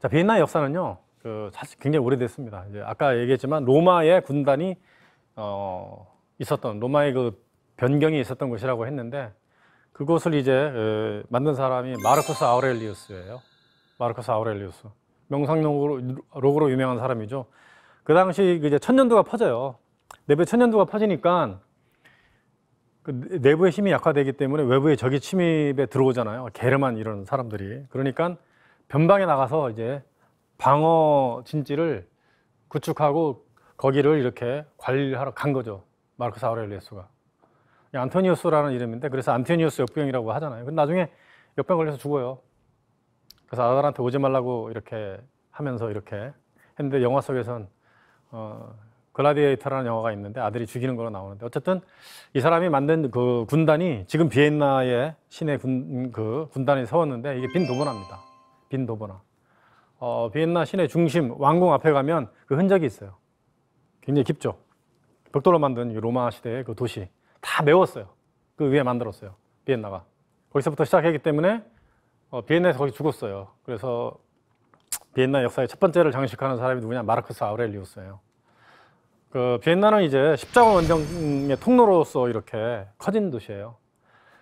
자, 비엔나 역사는요, 그 사실 굉장히 오래됐습니다. 이제 아까 얘기했지만 로마의 군단이 어, 있었던 로마의 그 변경이 있었던 곳이라고 했는데 그곳을 이제 에, 만든 사람이 마르쿠스 아우렐리우스예요. 마르쿠스 아우렐리우스 명상록으로 유명한 사람이죠. 그 당시 그 이제 천년도가 퍼져요. 내부에 천년도가 퍼지니까 그 내부의 힘이 약화되기 때문에 외부의 적이 침입에 들어오잖아요. 게르만 이런 사람들이. 그러니까 변방에 나가서 이제 방어 진지를 구축하고 거기를 이렇게 관리하러 간 거죠. 마르크스 아우렐리우스가. 안토니우스라는 이름인데 그래서 안토니우스 역병이라고 하잖아요. 근데 나중에 역병 걸려서 죽어요. 그래서 아들한테 오지 말라고 이렇게 하면서 이렇게 했는데 영화 속에선 어, 글라디에이터라는 영화가 있는데 아들이 죽이는 걸로 나오는데 어쨌든 이 사람이 만든 그 군단이 지금 비엔나의 시내 군, 그 군단이 세웠는데 이게 빈도문화니다 빈도보나. 어, 비엔나 시내 중심 왕궁 앞에 가면 그 흔적이 있어요. 굉장히 깊죠. 벽돌로 만든 로마 시대의 그 도시 다 메웠어요. 그 위에 만들었어요. 비엔나가. 거기서부터 시작했기 때문에 어, 비엔나에서 거기 죽었어요. 그래서 비엔나 역사의 첫 번째를 장식하는 사람이 누구냐? 마르크스 아우렐리우스예요. 그 비엔나는 이제 십자가 원정의 통로로서 이렇게 커진 도시예요.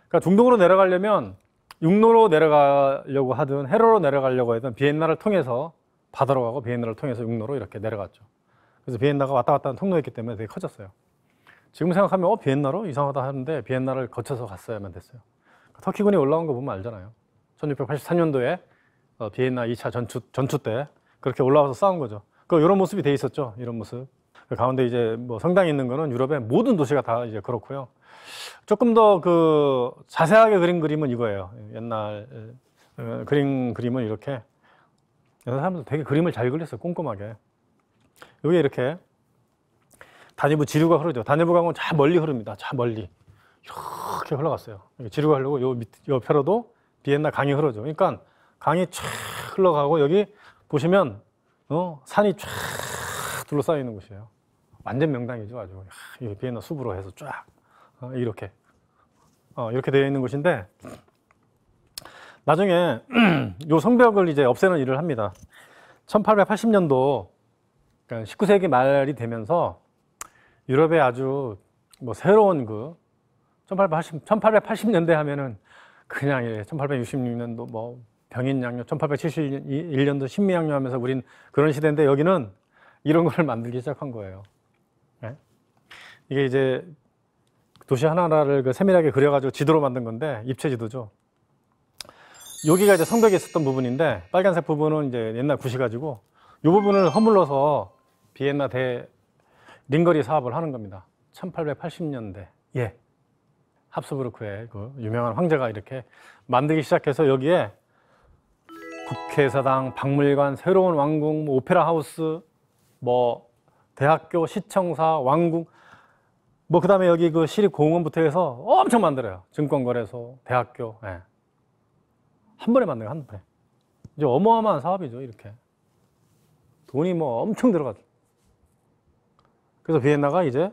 그러니까 중동으로 내려가려면 육로로 내려가려고 하든 해로로 내려가려고 하든 비엔나를 통해서 바다로 가고 비엔나를 통해서 육로로 이렇게 내려갔죠. 그래서 비엔나가 왔다 갔다 하는 통로였기 때문에 되게 커졌어요. 지금 생각하면 어 비엔나로 이상하다 하는데 비엔나를 거쳐서 갔어야만 됐어요. 터키군이 올라온 거 보면 알잖아요. 1684년도에 어, 비엔나 2차 전투 전투 때 그렇게 올라와서 싸운 거죠. 그 이런 모습이 돼 있었죠. 이런 모습. 그 가운데 이제 뭐 성당이 있는 거는 유럽의 모든 도시가 다 이제 그렇고요. 조금 더 그 자세하게 그린 그림은 이거예요. 옛날 어, 그린 그림은 이렇게 옛날 사람들 되게 그림을 잘 그렸어요. 꼼꼼하게. 여기 에 이렇게 다니부 지류가 흐르죠. 다니부 강은 저 멀리 흐릅니다. 저 멀리 이렇게 흘러갔어요. 지류가 흐르고 요 밑, 옆으로도 비엔나 강이 흐르죠. 그러니까 강이 쫙 흘러가고 여기 보시면 어, 산이 쫙 둘러싸여 있는 곳이에요. 완전 명당이죠. 아주 비엔나 숲으로 해서 쫙 어, 이렇게 어, 이렇게 되어 있는 곳인데 나중에 요 성벽을 이제 없애는 일을 합니다. 1880년도 그러니까 19세기 말이 되면서 유럽에 아주 뭐 새로운 그 1880, 1880년대 하면은 그냥 1866년도 예, 뭐 병인양료, 1871년도 신미양료 하면서 우린 그런 시대인데 여기는 이런 걸 만들기 시작한 거예요. 이게 이제 도시 하나하나를 그 세밀하게 그려가지고 지도로 만든 건데 입체 지도죠. 여기가 이제 성벽이 있었던 부분인데 빨간색 부분은 이제 옛날 구시 가지고 이 부분을 허물러서 비엔나 대 링거리 사업을 하는 겁니다. 1880년대 예 합스부르크의 그 유명한 황제가 이렇게 만들기 시작해서 여기에 국회사당, 박물관, 새로운 왕궁, 뭐 오페라 하우스, 뭐 대학교, 시청사, 왕궁 뭐 그다음에 여기 그 시립 공원부터 해서 엄청 만들어요. 증권거래소, 대학교. 예. 한 번에 만들어한 번에. 이제 어마어마한 사업이죠. 이렇게. 돈이 뭐 엄청 들어가죠. 그래서 비엔나가 이제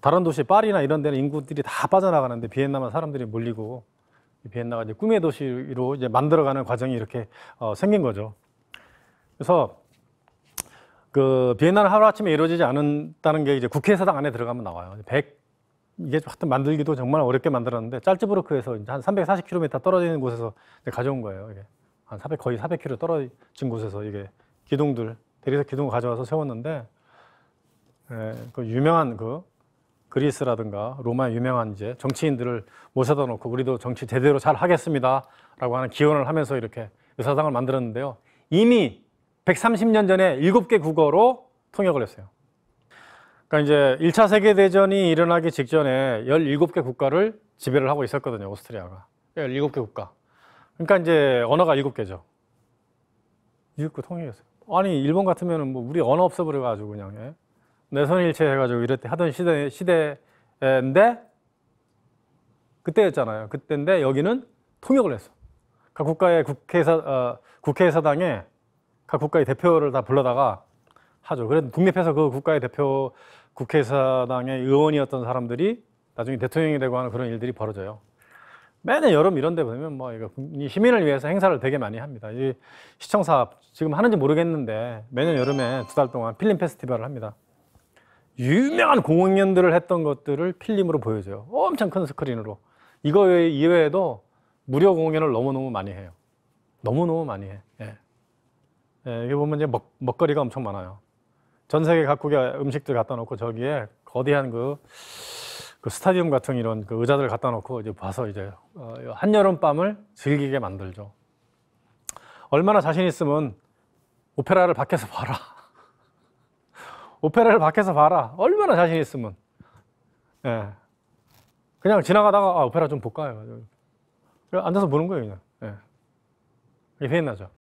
다른 도시 파리나 이런 데는 인구들이 다 빠져나가는데 비엔나만 사람들이 몰리고 비엔나가 이제 꿈의 도시로 이제 만들어가는 과정이 이렇게 어, 생긴 거죠. 그래서 그 비엔나는 하루아침에 이루어지지 않는다는게 이제 국회사당 안에 들어가면 나와요. 100 이게 하여튼 만들기도 정말 어렵게 만들었는데 짤츠부르크에서 이제 한 340km 떨어지는 곳에서 가져온 거예요. 이게 한 400, 거의 400km 떨어진 곳에서 이게 기둥들 대리석 기둥을 가져와서 세웠는데 예, 그 유명한 그 그리스라든가 로마의 유명한 이제 정치인들을 모셔다 놓고 우리도 정치 제대로 잘 하겠습니다라고 하는 기원을 하면서 이렇게 의사당을 만들었는데요. 이미 130년 전에 7개 국어로 통역을 했어요. 그러니까 이제 1차 세계대전이 일어나기 직전에 17개 국가를 지배를 하고 있었거든요, 오스트리아가. 17개 국가. 그러니까 이제 언어가 7개죠. 7개 통역이어요 아니, 일본 같으면 뭐 우리 언어 없어버려가지고 그냥 예? 내선일체 해가지고 이랬대 하던 시대, 시대인데 그때였잖아요. 그때인데 여기는 통역을 했어. 각 그러니까 국가의 국회사, 어, 국회사당에 각 국가의 대표를 다 불러다가 하죠. 그래도 국내에서 그 국가의 대표 국회의사당의 의원이었던 사람들이 나중에 대통령이 되고 하는 그런 일들이 벌어져요. 매년 여름 이런 데 보면 뭐 이거 시민을 위해서 행사를 되게 많이 합니다. 이 시청 사업 지금 하는지 모르겠는데 매년 여름에 두 달 동안 필름 페스티벌을 합니다. 유명한 공연들을 했던 것들을 필름으로 보여줘요. 엄청 큰 스크린으로. 이거 이외에도 무료 공연을 너무너무 많이 해요. 너무너무 많이 해. 예. 예, 여기 보면 이제 먹, 먹거리가 엄청 많아요. 전 세계 각국의 음식들 갖다 놓고 저기에 거대한 그, 그 스타디움 같은 이런 그 의자들 갖다 놓고 이제 봐서 이제 어, 한여름 밤을 즐기게 만들죠. 얼마나 자신 있으면 오페라를 밖에서 봐라. 오페라를 밖에서 봐라. 얼마나 자신 있으면. 예. 그냥 지나가다가 아, 오페라 좀 볼까 요 앉아서 보는 거예요 그냥. 예. 이게 회나죠